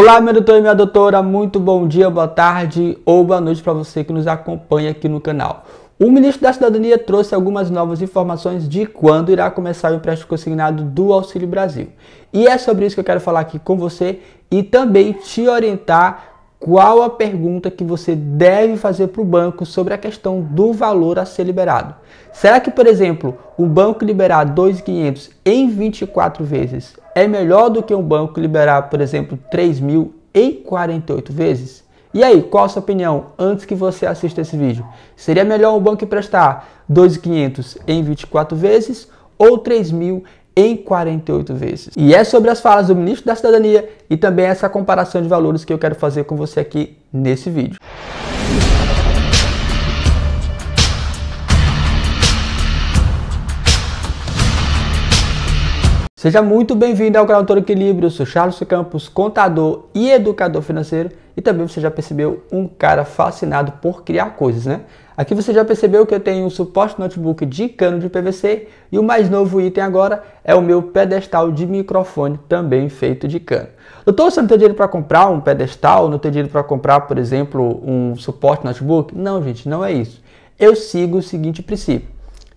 Olá, meu doutor e minha doutora, muito bom dia, boa tarde ou boa noite para você que nos acompanha aqui no canal. O ministro da Cidadania trouxe algumas novas informações de quando irá começar o empréstimo consignado do Auxílio Brasil. E é sobre isso que eu quero falar aqui com você e também te orientar qual a pergunta que você deve fazer para o banco sobre a questão do valor a ser liberado. Será que, por exemplo, o banco liberar 2.500 em 24 vezes é melhor do que um banco liberar, por exemplo, 3 mil em 48 vezes? E aí, qual a sua opinião antes que você assista esse vídeo? Seria melhor um banco emprestar 2.500 em 24 vezes ou 3 mil em 48 vezes? E é sobre as falas do ministro da Cidadania e também essa comparação de valores que eu quero fazer com você aqui nesse vídeo. Seja muito bem-vindo ao canal Todo Equilíbrio, eu sou Charles Campos, contador e educador financeiro e também você já percebeu um cara fascinado por criar coisas, né? Aqui você já percebeu que eu tenho um suporte notebook de cano de PVC e o mais novo item agora é o meu pedestal de microfone também feito de cano. Doutor, você não tem dinheiro para comprar um pedestal? Não tem dinheiro para comprar, por exemplo, um suporte notebook? Não, gente, não é isso. Eu sigo o seguinte princípio,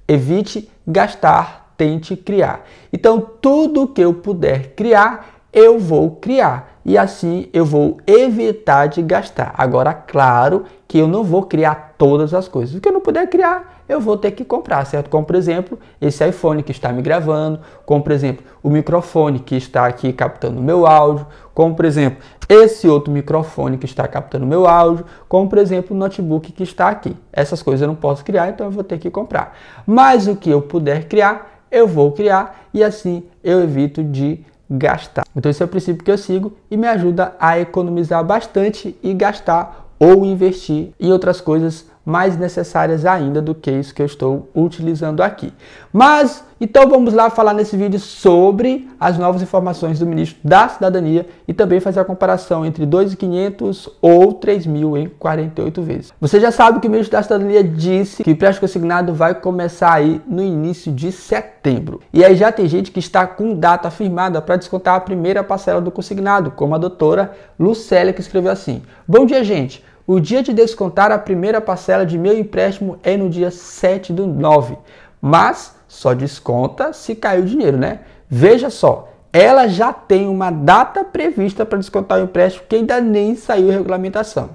evite gastar tente criar. Então, tudo que eu puder criar, eu vou criar. E assim eu vou evitar de gastar. Agora, claro que eu não vou criar todas as coisas. O que eu não puder criar, eu vou ter que comprar, certo? Como, por exemplo, esse iPhone que está me gravando, como, por exemplo, o microfone que está aqui captando meu áudio, como, por exemplo, esse outro microfone que está captando meu áudio, como, por exemplo, o notebook que está aqui. Essas coisas eu não posso criar, então eu vou ter que comprar. Mas o que eu puder criar, eu vou criar e assim eu evito de gastar. Então esse é o princípio que eu sigo e me ajuda a economizar bastante e gastar ou investir em outras coisas mais necessárias ainda do que isso que eu estou utilizando aqui. Mas então vamos lá falar nesse vídeo sobre as novas informações do ministro da Cidadania e também fazer a comparação entre 2.500 ou 3.000 em 48 vezes. Você já sabe que o ministro da Cidadania disse que o empréstimo consignado vai começar aí no início de setembro. E aí já tem gente que está com data firmada para descontar a primeira parcela do consignado, como a doutora Lucélia que escreveu assim: "Bom dia, gente. O dia de descontar a primeira parcela de meu empréstimo é no dia 7 do 9, mas só desconta se caiu o dinheiro, né? Veja só, ela já tem uma data prevista para descontar o empréstimo que ainda nem saiu a regulamentação.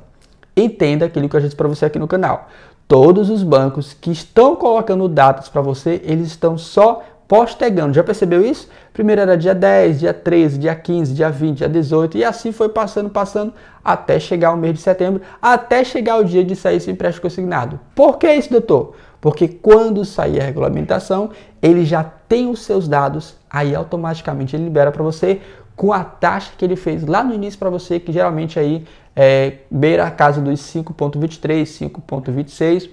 Entenda aquilo que eu disse para você aqui no canal. Todos os bancos que estão colocando datas para você, eles estão só postegando. Já percebeu isso? Primeiro era dia 10, dia 13, dia 15, dia 20, dia 18 e assim foi passando, passando até chegar o mês de setembro, até chegar o dia de sair esse empréstimo consignado. Por que isso, doutor? Porque quando sair a regulamentação, ele já tem os seus dados, aí automaticamente ele libera para você com a taxa que ele fez lá no início para você, que geralmente aí é, beira a casa dos 5.23, 5.26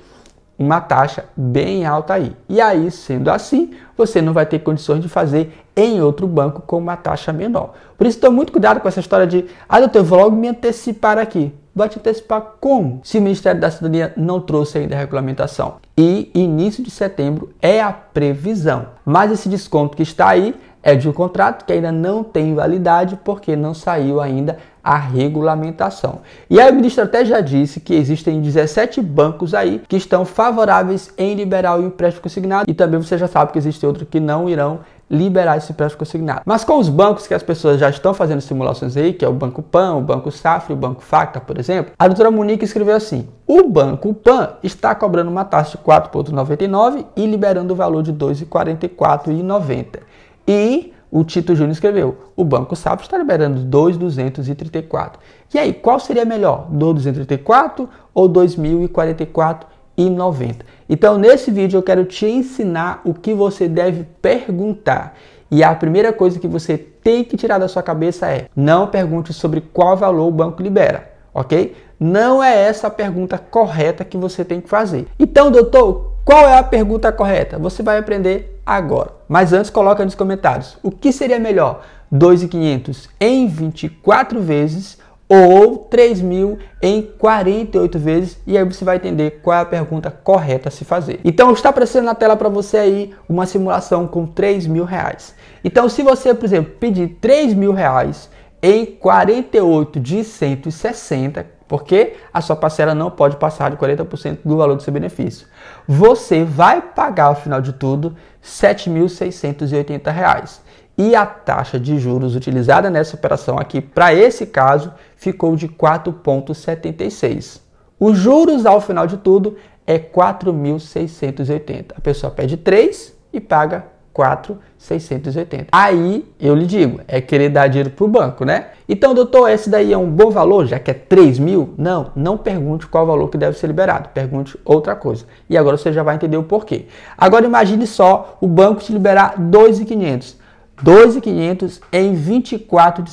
uma taxa bem alta aí. E aí, sendo assim, você não vai ter condições de fazer em outro banco com uma taxa menor. Por isso, tome muito cuidado com essa história de, ah, doutor, eu vou logo me antecipar aqui. Vai te antecipar como? Se o Ministério da Cidadania não trouxe ainda a regulamentação. E início de setembro é a previsão. Mas esse desconto que está aí é de um contrato que ainda não tem validade porque não saiu ainda a regulamentação. E a até já disse que existem 17 bancos aí que estão favoráveis em liberar o empréstimo consignado e também você já sabe que existe outro que não irão liberar esse empréstimo consignado. Mas com os bancos que as pessoas já estão fazendo simulações aí, que é o Banco Pan, o Banco Safra, o Banco Facta por exemplo, a doutora Monique escreveu assim: o Banco Pan está cobrando uma taxa de 4,99 e liberando o valor de 2,44,90. E o Tito Júnior escreveu: o Banco Safra está liberando 2,234. E aí, qual seria melhor, 2,234 ou 2.044,90? Então, nesse vídeo eu quero te ensinar o que você deve perguntar. E a primeira coisa que você tem que tirar da sua cabeça é: não pergunte sobre qual valor o banco libera, ok? Não é essa a pergunta correta que você tem que fazer. Então, doutor, qual é a pergunta correta? Você vai aprender agora. Mas antes, coloca nos comentários o que seria melhor: 2,500 em 24 vezes ou 3.000 em 48 vezes e aí você vai entender qual é a pergunta correta a se fazer. Então está aparecendo na tela para você aí uma simulação com 3 mil reais. Então se você, por exemplo, pedir 3 mil reais em 48 de 160, porque a sua parcela não pode passar de 40% do valor do seu benefício. Você vai pagar, ao final de tudo, R$ 7.680. E a taxa de juros utilizada nessa operação aqui, para esse caso, ficou de 4,76. Os juros, ao final de tudo, é 4.680. A pessoa pede 3 e paga 4,680. Aí eu lhe digo, é querer dar dinheiro para o banco, né? Então, doutor, esse daí é um bom valor, já que é 3 mil? Não, não pergunte qual valor que deve ser liberado, pergunte outra coisa. E agora você já vai entender o porquê. Agora imagine só o banco te liberar 2,500. 2,500 em 24 de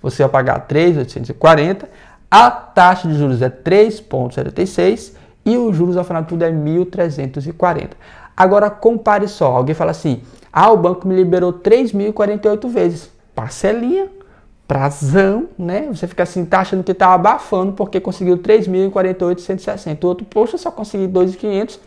Você vai pagar 3,840, a taxa de juros é 3,76 e os juros ao final de tudo é 1.340. Agora compare só, alguém fala assim, ah, o banco me liberou 3.048 vezes. Parcelinha, prazão, né? Você fica assim, tá achando que tá abafando porque conseguiu 3.048,160. O outro, poxa, só consegui 2.500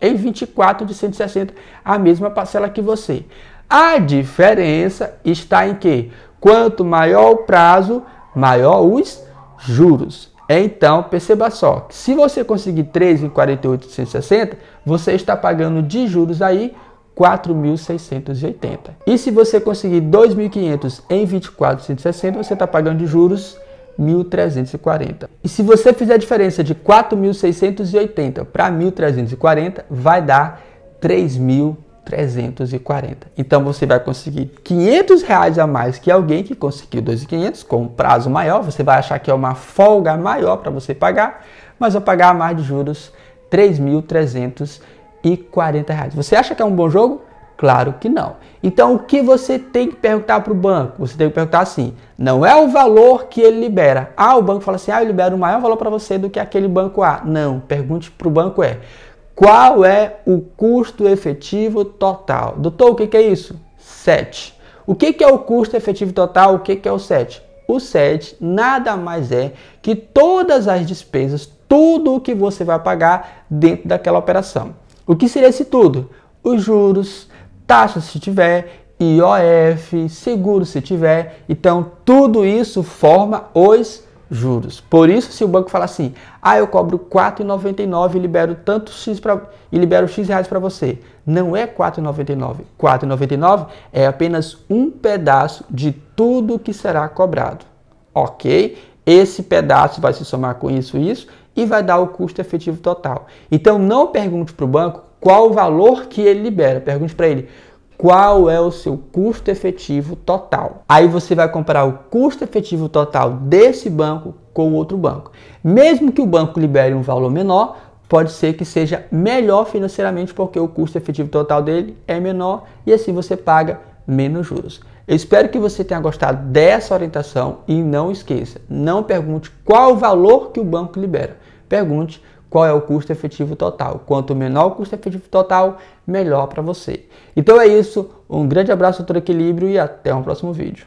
em 24 de 160, a mesma parcela que você. A diferença está em que quanto maior o prazo, maior os juros. É, então, perceba só, que se você conseguir 3 em 48,160, você está pagando de juros aí 4.680. E se você conseguir 2.500 em 24,160, você está pagando de juros 1.340. E se você fizer a diferença de 4.680 para 1.340, vai dar 3.000 340. Então você vai conseguir 500 reais a mais que alguém que conseguiu 2.500 com um prazo maior. Você vai achar que é uma folga maior para você pagar, mas vai pagar mais de juros 3.340 reais. Você acha que é um bom jogo? Claro que não. Então o que você tem que perguntar para o banco? Você tem que perguntar assim: não é o valor que ele libera. Ah, o banco fala assim: ah, eu libero um maior valor para você do que aquele banco A. Não, pergunte para o banco é qual é o custo efetivo total? Doutor, o que, é isso? 7. O que, é o custo efetivo total? O que, é o 7? O 7 nada mais é que todas as despesas, tudo o que você vai pagar dentro daquela operação. O que seria esse tudo? Os juros, taxas se tiver, IOF, seguro se tiver. Então, tudo isso forma os juros. Por isso, se o banco falar assim, ah, eu cobro 4,99 e libero tanto X pra, e libero X reais para você. Não é 4,99. 4,99 é apenas um pedaço de tudo que será cobrado. Ok? Esse pedaço vai se somar com isso e isso e vai dar o custo efetivo total. Então não pergunte para o banco qual o valor que ele libera. Pergunte para ele qual é o seu custo efetivo total. Aí você vai comparar o custo efetivo total desse banco com outro banco. Mesmo que o banco libere um valor menor, pode ser que seja melhor financeiramente porque o custo efetivo total dele é menor e assim você paga menos juros. Eu espero que você tenha gostado dessa orientação e não esqueça, não pergunte qual o valor que o banco libera. Pergunte qual é o custo efetivo total. Quanto menor o custo efetivo total, melhor para você. Então é isso, um grande abraço, doutor Equilíbrio e até o próximo vídeo.